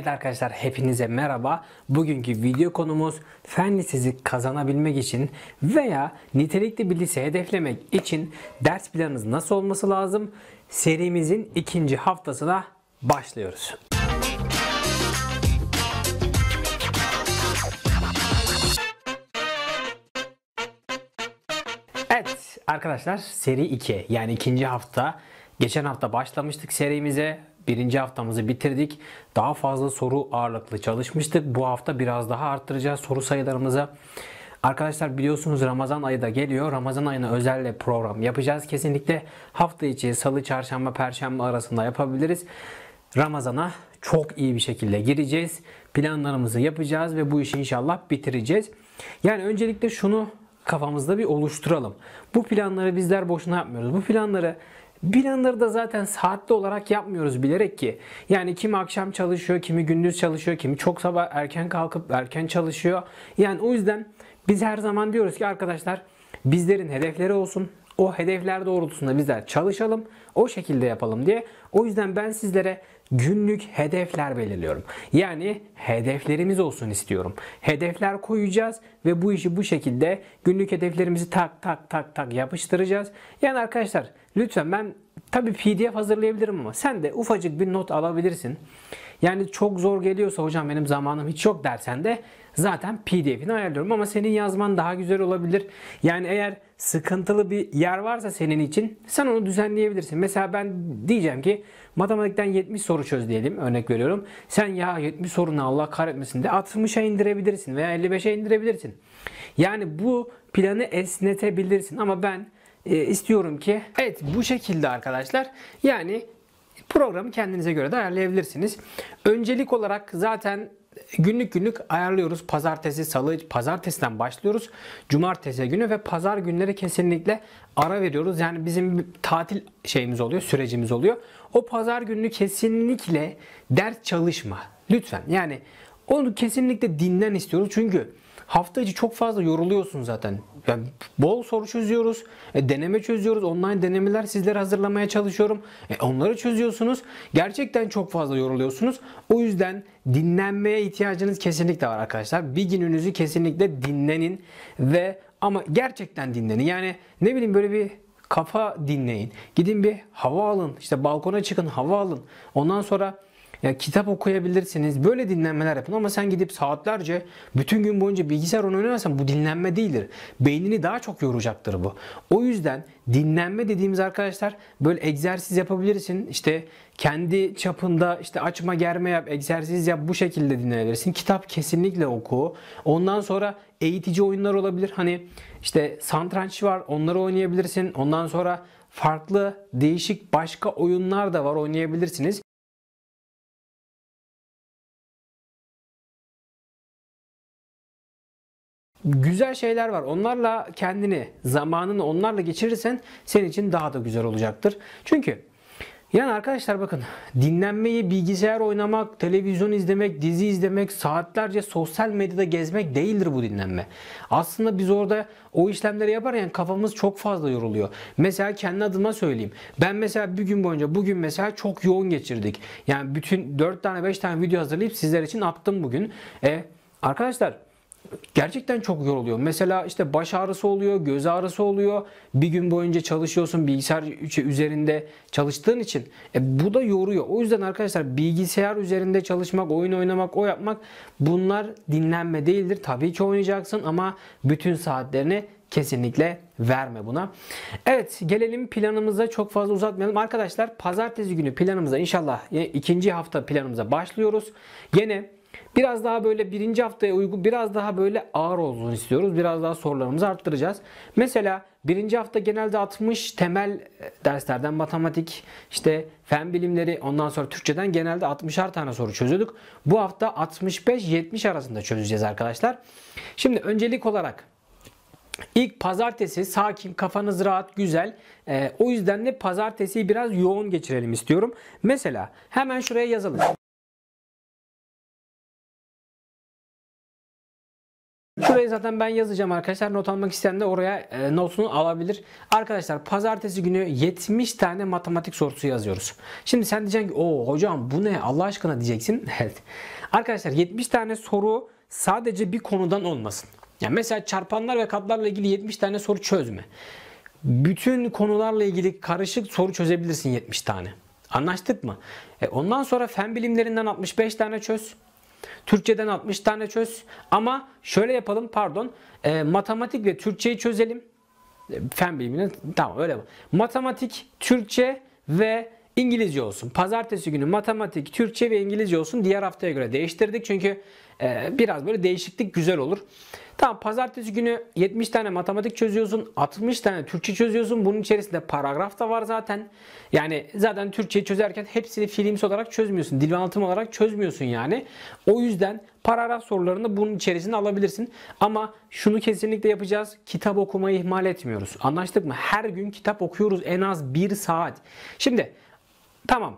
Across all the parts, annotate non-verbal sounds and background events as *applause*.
Evet arkadaşlar hepinize merhaba. Bugünkü video konumuz fen lisesi kazanabilmek için veya nitelikli bir lise hedeflemek için ders planınız nasıl olması lazım? Serimizin ikinci haftasına başlıyoruz. Evet arkadaşlar seri 2 yani ikinci hafta Geçen hafta başlamıştık serimize birinci haftamızı bitirdik. Daha fazla soru ağırlıklı çalışmıştık. Bu hafta biraz daha arttıracağız soru sayılarımızı. Arkadaşlar biliyorsunuz Ramazan ayı da geliyor. Ramazan ayına özel program yapacağız. Kesinlikle hafta içi salı, çarşamba, perşembe arasında yapabiliriz. Ramazan'a çok iyi bir şekilde gireceğiz. Planlarımızı yapacağız ve bu işi inşallah bitireceğiz. Yani öncelikle şunu kafamızda bir oluşturalım. Bu planları bizler boşuna yapmıyoruz. Bu planları Blender'da zaten saatli olarak yapmıyoruz bilerek ki. Yani kimi akşam çalışıyor, kimi gündüz çalışıyor, kimi çok sabah erken kalkıp erken çalışıyor. Yani o yüzden biz her zaman diyoruz ki arkadaşlar bizlerin hedefleri olsun. O hedefler doğrultusunda bizler çalışalım. O şekilde yapalım diye. O yüzden ben sizlere günlük hedefler belirliyorum. Yani hedeflerimiz olsun istiyorum. Hedefler koyacağız ve bu işi bu şekilde günlük hedeflerimizi tak tak tak tak yapıştıracağız. Yani arkadaşlar lütfen ben tabii PDF hazırlayabilirim ama sen de ufacık bir not alabilirsin. Yani çok zor geliyorsa hocam benim zamanım hiç yok dersen de zaten pdf'ini ayarlıyorum. Ama senin yazman daha güzel olabilir. Yani eğer sıkıntılı bir yer varsa senin için sen onu düzenleyebilirsin. Mesela ben diyeceğim ki matematikten 70 soru çöz diyelim örnek veriyorum. Sen ya 70 sorunu Allah kahretmesin de 60'a indirebilirsin veya 55'e indirebilirsin. Yani bu planı esnetebilirsin ama ben e, istiyorum ki evet bu şekilde arkadaşlar yani Programı kendinize göre de ayarlayabilirsiniz. Öncelik olarak zaten günlük günlük ayarlıyoruz. Pazartesi, salı, pazartesiden başlıyoruz. Cumartesi günü ve pazar günleri kesinlikle ara veriyoruz. Yani bizim tatil şeyimiz oluyor, sürecimiz oluyor. O pazar günü kesinlikle ders çalışma. Lütfen yani onu kesinlikle dinlen istiyoruz. Çünkü Hafta içi çok fazla yoruluyorsun zaten. Yani bol soru çözüyoruz. E, deneme çözüyoruz. Online denemeler sizlere hazırlamaya çalışıyorum. E, onları çözüyorsunuz. Gerçekten çok fazla yoruluyorsunuz. O yüzden dinlenmeye ihtiyacınız kesinlikle var arkadaşlar. Bir gününüzü kesinlikle dinlenin ve ama gerçekten dinlenin. Yani ne bileyim böyle bir kafa dinleyin. Gidin bir hava alın. İşte balkona çıkın hava alın. Ondan sonra ya kitap okuyabilirsiniz. Böyle dinlenmeler yapın ama sen gidip saatlerce bütün gün boyunca bilgisayar oyunu oynarsan bu dinlenme değildir. Beynini daha çok yoracaktır bu. O yüzden dinlenme dediğimiz arkadaşlar böyle egzersiz yapabilirsin. İşte kendi çapında işte açma germe yap, egzersiz yap bu şekilde dinlenebilirsin. Kitap kesinlikle oku. Ondan sonra eğitici oyunlar olabilir. Hani işte santranç var onları oynayabilirsin. Ondan sonra farklı değişik başka oyunlar da var oynayabilirsiniz. güzel şeyler var. Onlarla kendini, zamanını onlarla geçirirsen senin için daha da güzel olacaktır. Çünkü yani arkadaşlar bakın dinlenmeyi bilgisayar oynamak, televizyon izlemek, dizi izlemek, saatlerce sosyal medyada gezmek değildir bu dinlenme. Aslında biz orada o işlemleri yaparken kafamız çok fazla yoruluyor. Mesela kendi adıma söyleyeyim. Ben mesela bir gün boyunca bugün mesela çok yoğun geçirdik. Yani bütün 4 tane 5 tane video hazırlayıp sizler için attım bugün. E arkadaşlar gerçekten çok yoruluyor. Mesela işte baş ağrısı oluyor, göz ağrısı oluyor. Bir gün boyunca çalışıyorsun bilgisayar şey üzerinde çalıştığın için. E, bu da yoruyor. O yüzden arkadaşlar bilgisayar üzerinde çalışmak, oyun oynamak, o yapmak bunlar dinlenme değildir. Tabii ki oynayacaksın ama bütün saatlerini kesinlikle verme buna. Evet gelelim planımıza çok fazla uzatmayalım. Arkadaşlar pazartesi günü planımıza inşallah ikinci hafta planımıza başlıyoruz. Yine Biraz daha böyle birinci haftaya uygun, biraz daha böyle ağır olsun istiyoruz. Biraz daha sorularımızı arttıracağız. Mesela birinci hafta genelde 60 temel e, derslerden matematik, işte fen bilimleri, ondan sonra Türkçeden genelde 60'ar tane soru çözüyorduk. Bu hafta 65-70 arasında çözeceğiz arkadaşlar. Şimdi öncelik olarak ilk pazartesi sakin, kafanız rahat, güzel. Ee, o yüzden de pazartesiyi biraz yoğun geçirelim istiyorum. Mesela hemen şuraya yazalım. Şurayı zaten ben yazacağım arkadaşlar. Not almak isteyen de oraya e, notunu alabilir. Arkadaşlar pazartesi günü 70 tane matematik sorusu yazıyoruz. Şimdi sen diyeceksin ki o hocam bu ne Allah aşkına diyeceksin. *laughs* Evet. Arkadaşlar 70 tane soru sadece bir konudan olmasın. Yani mesela çarpanlar ve katlarla ilgili 70 tane soru çözme. Bütün konularla ilgili karışık soru çözebilirsin 70 tane. Anlaştık mı? E ondan sonra fen bilimlerinden 65 tane çöz. Türkçeden 60 tane çöz. Ama şöyle yapalım pardon. E, matematik ve Türkçeyi çözelim. E, fen bilimini tamam öyle. Matematik, Türkçe ve İngilizce olsun. Pazartesi günü matematik, Türkçe ve İngilizce olsun. Diğer haftaya göre değiştirdik çünkü e, biraz böyle değişiklik güzel olur. Tamam pazartesi günü 70 tane matematik çözüyorsun, 60 tane Türkçe çözüyorsun. Bunun içerisinde paragraf da var zaten. Yani zaten Türkçeyi çözerken hepsini films olarak çözmüyorsun. Dil ve anlatım olarak çözmüyorsun yani. O yüzden paragraf sorularını bunun içerisine alabilirsin. Ama şunu kesinlikle yapacağız. Kitap okumayı ihmal etmiyoruz. Anlaştık mı? Her gün kitap okuyoruz en az 1 saat. Şimdi Tamam.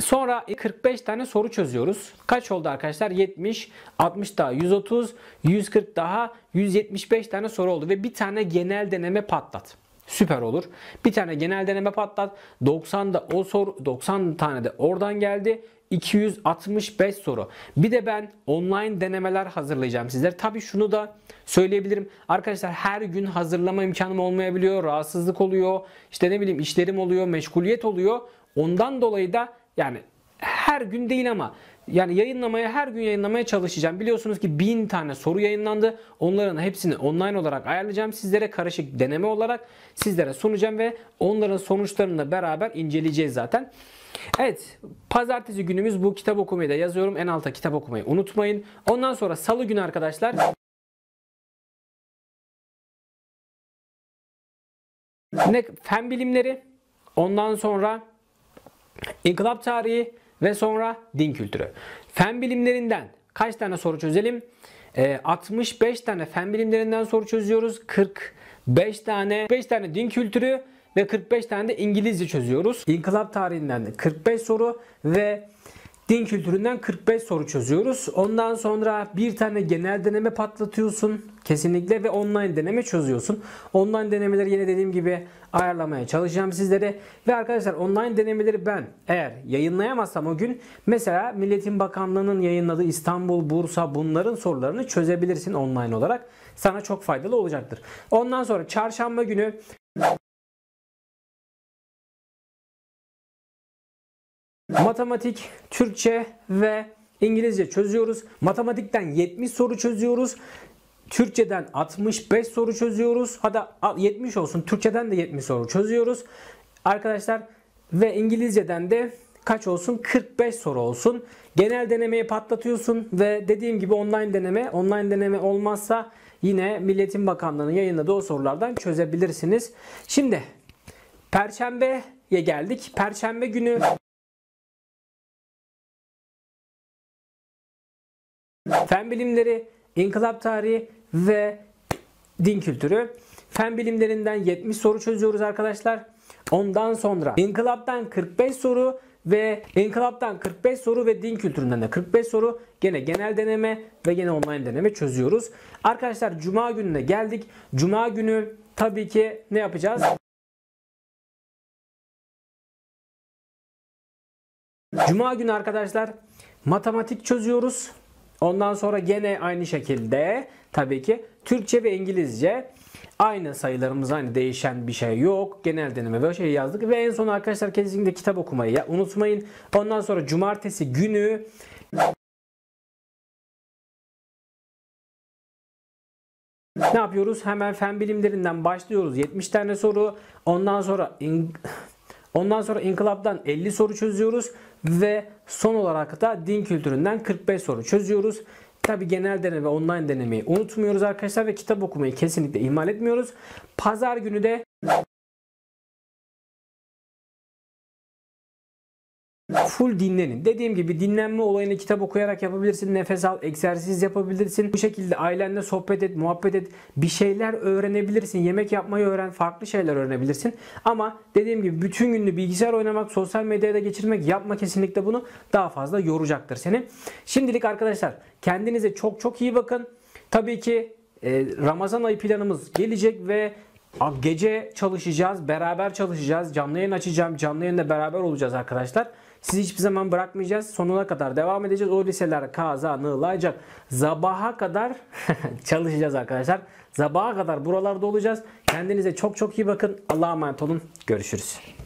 Sonra 45 tane soru çözüyoruz. Kaç oldu arkadaşlar? 70, 60 daha, 130, 140 daha, 175 tane soru oldu ve bir tane genel deneme patlat. Süper olur. Bir tane genel deneme patlat. 90 da o soru 90 tane de oradan geldi. 265 soru. Bir de ben online denemeler hazırlayacağım sizlere. Tabi şunu da söyleyebilirim. Arkadaşlar her gün hazırlama imkanım olmayabiliyor. Rahatsızlık oluyor. İşte ne bileyim işlerim oluyor. Meşguliyet oluyor. Ondan dolayı da yani her gün değil ama yani yayınlamaya her gün yayınlamaya çalışacağım. Biliyorsunuz ki bin tane soru yayınlandı. Onların hepsini online olarak ayarlayacağım. Sizlere karışık deneme olarak sizlere sunacağım ve onların sonuçlarını da beraber inceleyeceğiz zaten. Evet, pazartesi günümüz bu kitap okumayı da yazıyorum. En alta kitap okumayı unutmayın. Ondan sonra salı günü arkadaşlar ne fen bilimleri, ondan sonra İnkılap tarihi ve sonra din kültürü. Fen bilimlerinden kaç tane soru çözelim? E, ee, 65 tane fen bilimlerinden soru çözüyoruz. 45 tane 5 tane din kültürü ve 45 tane de İngilizce çözüyoruz. İnkılap tarihinden de 45 soru ve Din kültüründen 45 soru çözüyoruz. Ondan sonra bir tane genel deneme patlatıyorsun. Kesinlikle ve online deneme çözüyorsun. Online denemeleri yine dediğim gibi ayarlamaya çalışacağım sizlere. Ve arkadaşlar online denemeleri ben eğer yayınlayamazsam o gün mesela Milletin Bakanlığı'nın yayınladığı İstanbul, Bursa bunların sorularını çözebilirsin online olarak. Sana çok faydalı olacaktır. Ondan sonra çarşamba günü matematik, Türkçe ve İngilizce çözüyoruz. Matematikten 70 soru çözüyoruz. Türkçeden 65 soru çözüyoruz. Hatta 70 olsun. Türkçeden de 70 soru çözüyoruz. Arkadaşlar ve İngilizceden de kaç olsun? 45 soru olsun. Genel denemeyi patlatıyorsun ve dediğim gibi online deneme. Online deneme olmazsa yine Milletin Bakanlığı'nın yayınladığı o sorulardan çözebilirsiniz. Şimdi Perşembe'ye geldik. Perşembe günü fen bilimleri, inkılap tarihi ve din kültürü. Fen bilimlerinden 70 soru çözüyoruz arkadaşlar. Ondan sonra inkılaptan 45 soru ve inkılaptan 45 soru ve din kültüründen de 45 soru gene genel deneme ve gene online deneme çözüyoruz. Arkadaşlar cuma gününe geldik. Cuma günü tabii ki ne yapacağız? Cuma günü arkadaşlar matematik çözüyoruz. Ondan sonra gene aynı şekilde tabii ki Türkçe ve İngilizce aynı sayılarımız aynı değişen bir şey yok. Genel deneme böyle şey yazdık ve en son arkadaşlar kesinlikle kitap okumayı ya, unutmayın. Ondan sonra cumartesi günü Ne yapıyoruz? Hemen fen bilimlerinden başlıyoruz. 70 tane soru. Ondan sonra in... ondan sonra inkılaptan 50 soru çözüyoruz. Ve son olarak da din kültüründen 45 soru çözüyoruz. Tabi genel deneme ve online denemeyi unutmuyoruz arkadaşlar ve kitap okumayı kesinlikle ihmal etmiyoruz. Pazar günü de full dinlenin. Dediğim gibi dinlenme olayını kitap okuyarak yapabilirsin. Nefes al, egzersiz yapabilirsin. Bu şekilde ailenle sohbet et, muhabbet et. Bir şeyler öğrenebilirsin. Yemek yapmayı öğren, farklı şeyler öğrenebilirsin. Ama dediğim gibi bütün gününü bilgisayar oynamak, sosyal medyada geçirmek yapma kesinlikle bunu daha fazla yoracaktır seni. Şimdilik arkadaşlar kendinize çok çok iyi bakın. Tabii ki e, Ramazan ayı planımız gelecek ve gece çalışacağız, beraber çalışacağız. Canlı yayın açacağım, canlı yayında beraber olacağız arkadaşlar. Sizi hiçbir zaman bırakmayacağız. Sonuna kadar devam edeceğiz. O liseler kazanılacak. Zabaha kadar *laughs* çalışacağız arkadaşlar. Zabaha kadar buralarda olacağız. Kendinize çok çok iyi bakın. Allah'a emanet olun. Görüşürüz.